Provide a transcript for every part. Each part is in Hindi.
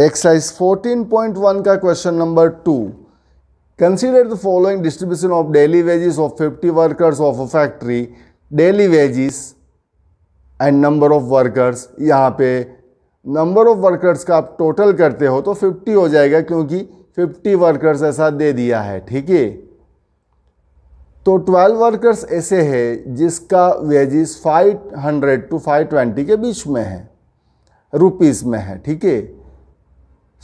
एक्सरसाइज 14.1 का question number two consider the following distribution of daily wages of 50 workers of a factory daily wages and number of workers यहाँ पे नंबर ऑफ वर्कर्स का आप टोटल करते हो तो 50 हो जाएगा क्योंकि 50 वर्कर्स ऐसा दे दिया है ठीक है तो 12 वर्कर्स ऐसे है जिसका वेजिस 500 टू 520 के बीच में है रुपीस में है ठीक है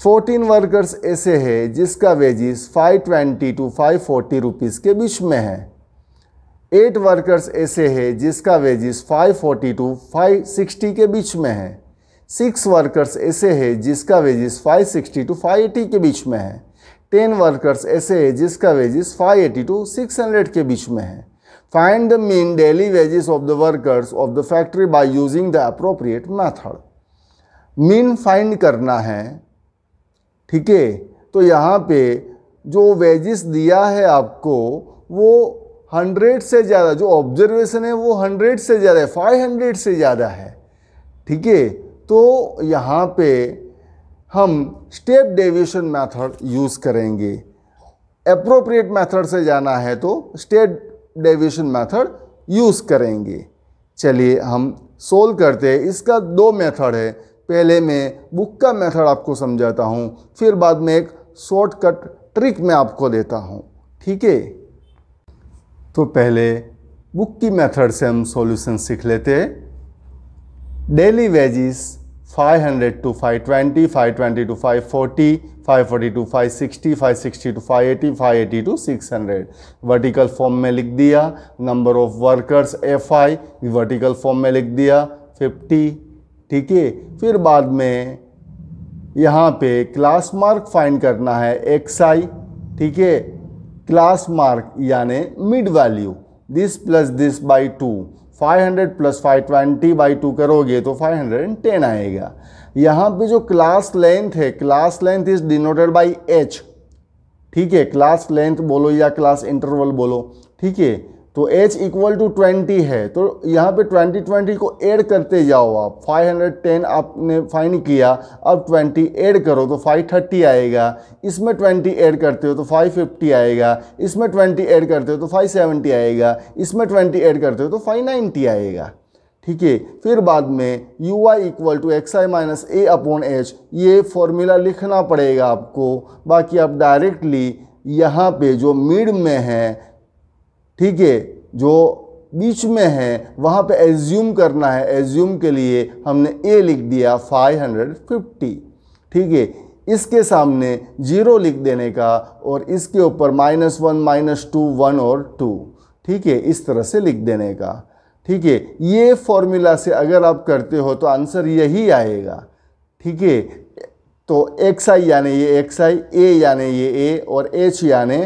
14 वर्कर्स ऐसे हैं जिसका wages 520 twenty to five forty rupees के बीच में है एट वर्कर्स ऐसे हैं जिसका wages 540 forty to five sixty के बीच में है सिक्स वर्कर्स ऐसे हैं जिसका wages five sixty to five eighty के बीच में है टेन वर्कर्स ऐसे हैं जिसका wages five eighty to six hundred के बीच में है find the mean daily wages of the workers of the factory by using the appropriate method mean find करना है ठीक है तो यहाँ पे जो वेजिस दिया है आपको वो हंड्रेड से ज़्यादा जो ऑब्जर्वेशन है वो हंड्रेड से ज़्यादा है फाइव हंड्रेड से ज़्यादा है ठीक है तो यहाँ पे हम स्टेप डेविएशन मेथड यूज़ करेंगे अप्रोप्रिएट मेथड से जाना है तो स्टेप डेविएशन मेथड यूज़ करेंगे चलिए हम सोल्व करते हैं इसका दो मेथड है पहले मैं बुक का मेथड आपको समझाता हूँ फिर बाद में एक शॉर्टकट ट्रिक मैं आपको देता हूँ ठीक है तो पहले बुक की मेथड से हम सॉल्यूशन सीख लेते हैं daily wages 500 to 520, 520 to 540, 540 to 560, 560 to 580, 580 to 600 vertical form में लिख दिया number of workers F I vertical form में लिख दिया ठीक है फिर बाद में यहाँ पे क्लास मार्क फाइंड करना है एक्स आई ठीक है क्लास मार्क यानि mid value this plus this by two 500 plus 520 by two करोगे तो 510 आएगा यहाँ पे जो क्लास लेंथ है class length is denoted by H ठीक है क्लास लेंथ बोलो या क्लास इंटरवल बोलो ठीक है तो h इक्वल टू ट्वेंटी है तो यहाँ पे ट्वेंटी ट्वेंटी को ऐड करते जाओ आप 510 आपने फाइन किया अब 20 ऐड करो तो 530 आएगा इसमें 20 ऐड करते हो तो 550 आएगा इसमें 20 ऐड करते हो तो 570 आएगा इसमें 20 ऐड करते हो तो 590 आएगा ठीक है फिर बाद में U I equal to X I minus A upon H ये फॉर्मूला लिखना पड़ेगा आपको बाकी आप डायरेक्टली यहाँ पे जो मिड में है ठीक है जो बीच में है वहाँ पे एज्यूम करना है एज्यूम के लिए हमने ए लिख दिया 550 ठीक है इसके सामने जीरो लिख देने का और इसके ऊपर minus one minus two one और टू ठीक है इस तरह से लिख देने का ठीक है ये फॉर्मूला से अगर आप करते हो तो आंसर यही आएगा ठीक है तो एक्स आई यानी ये एक्स आई ए यानी ये ए और एच यानी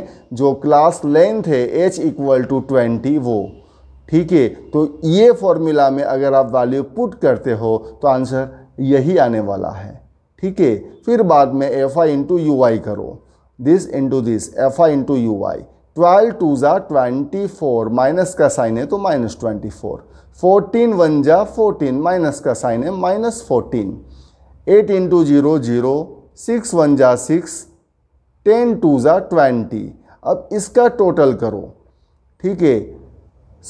जो क्लास लेंथ है एच इक्वल टू ट्वेंटी वो ठीक है तो ये फॉर्मूला में अगर आप वैल्यू पुट करते हो तो आंसर यही आने वाला है ठीक है फिर बाद में F I into U I करो this into this F I into U I twelve two ज़ा ट्वेंटी फोर माइनस का साइन है तो minus twenty four fourteen one जा फोर्टीन माइनस का साइन है minus fourteen eight into zero zero six one जा सिक्स टेन टू ज़ा ट्वेंटी अब इसका टोटल करो ठीक है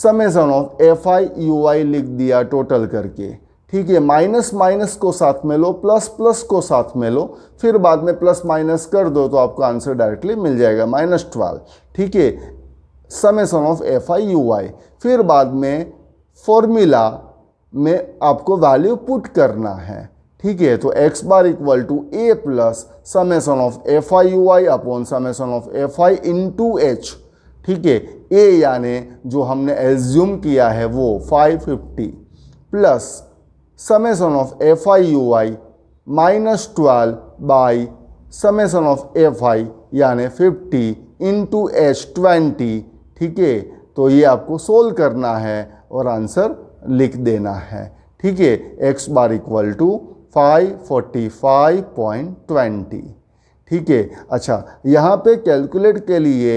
summation of F I U I लिख दिया टोटल करके ठीक है माइनस माइनस को साथ में लो प्लस प्लस को साथ में लो फिर बाद में प्लस माइनस कर दो तो आपको आंसर डायरेक्टली मिल जाएगा माइनस ट्वेल्व ठीक है summation of F I U I फिर बाद में फॉर्मूला में आपको वैल्यू पुट करना है ठीक है तो x bar equal to A plus summation of F I U I upon summation of F I into H ठीक है ए यानि जो हमने एज्यूम किया है वो 550 plus summation of F I U I minus twelve by summation of F I fifty 50 to H twenty ठीक है तो ये आपको सोल्व करना है और आंसर लिख देना है ठीक है X bar equal to five forty five point twenty ठीक है अच्छा यहाँ पे कैलकुलेट के लिए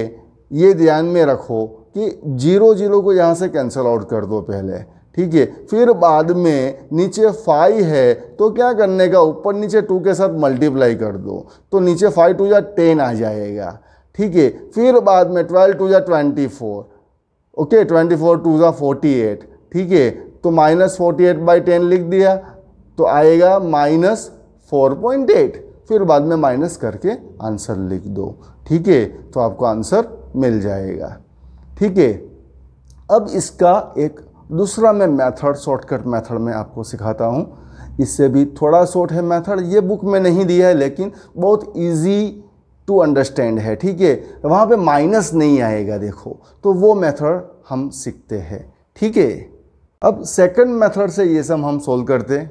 ये ध्यान में रखो कि जीरो जीरो को यहाँ से कैंसिल आउट कर दो पहले ठीक है फिर बाद में नीचे फाइव है तो क्या करने का ऊपर नीचे टू के साथ मल्टीप्लाई कर दो तो नीचे फाइव टू या टेन आ जाएगा ठीक है फिर बाद में ट्वेल्व टू या twenty four okay twenty four two या फोर्टी एट ठीक है तो minus forty eight by ten लिख दिया तो आएगा माइनस फोर पॉइंट एट फिर बाद में माइनस करके आंसर लिख दो ठीक है तो आपको आंसर मिल जाएगा ठीक है अब इसका एक दूसरा मैं मेथड शॉर्टकट मेथड में आपको सिखाता हूँ इससे भी थोड़ा शॉर्ट है मेथड ये बुक में नहीं दिया है लेकिन बहुत इजी टू अंडरस्टैंड है ठीक है वहाँ पे माइनस नहीं आएगा देखो तो वो मेथड हम सीखते हैं ठीक है अब सेकंड मेथड से ये सब हम सोल्व करते हैं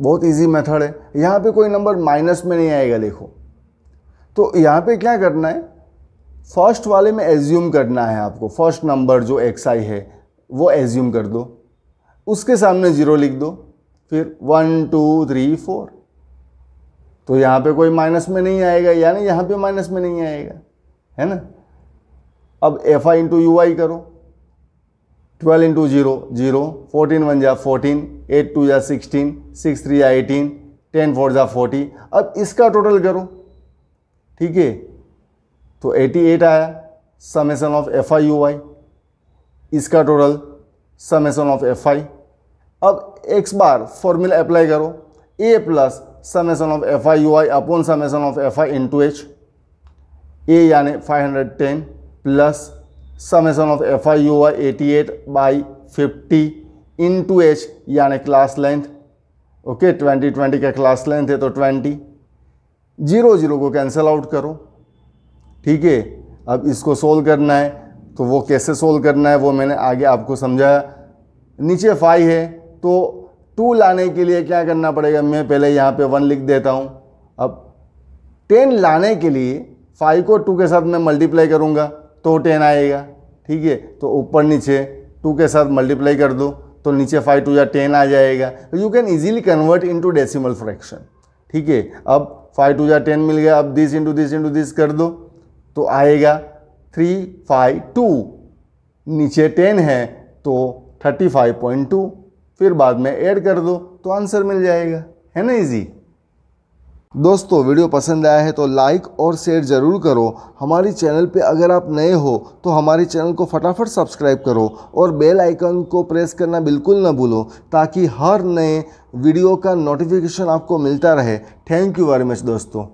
बहुत इजी मेथड है यहाँ पे कोई नंबर माइनस में नहीं आएगा देखो तो यहाँ पे क्या करना है फर्स्ट वाले में एज्यूम करना है आपको फर्स्ट नंबर जो एक्स आई है वो एज्यूम कर दो उसके सामने ज़ीरो लिख दो फिर वन टू थ्री फोर तो यहाँ पे कोई माइनस में नहीं आएगा यानी यहाँ पे माइनस में नहीं आएगा है ना अब F I into U I करो twelve into zero zero fourteen one जा फोर्टीन एट टू जा सिक्सटीन सिक्स थ्री जा एटीन टेन फोर जा फोर्टी अब इसका टोटल करो ठीक है तो एटी एट आया summation of F I U Y इसका total summation of F I अब एक्स बार फॉर्मूला अप्लाई करो A plus summation of F I U I upon summation of F I into H A यानी five hundred ten plus summation of F I U I eighty eight by fifty into H यानी class length okay twenty twenty का क्लास लेंथ है तो ट्वेंटी जीरो जीरो को कैंसिल आउट करो ठीक है अब इसको सोल्व करना है तो वो कैसे सोल्व करना है वो मैंने आगे आपको समझाया नीचे फाइव है तो टू लाने के लिए क्या करना पड़ेगा मैं पहले यहाँ पे वन लिख देता हूँ अब टेन लाने के लिए फाइव को टू के साथ मैं मल्टीप्लाई करूँगा तो टेन आएगा ठीक है तो ऊपर नीचे टू के साथ मल्टीप्लाई कर दो तो नीचे फाइव टू या टेन आ जाएगा you can easily convert into decimal fraction ठीक है अब फाइव टू या टेन मिल गया अब this into this into this कर दो तो आएगा थ्री फाइव टू नीचे टेन है तो थर्टी फाइव पॉइंट टू फिर बाद में ऐड कर दो तो आंसर मिल जाएगा है ना इजी दोस्तों वीडियो पसंद आया है तो लाइक और शेयर ज़रूर करो हमारी चैनल पे अगर आप नए हो तो हमारे चैनल को फटाफट सब्सक्राइब करो और बेल आइकन को प्रेस करना बिल्कुल ना भूलो ताकि हर नए वीडियो का नोटिफिकेशन आपको मिलता रहे थैंक यू वेरी मच दोस्तों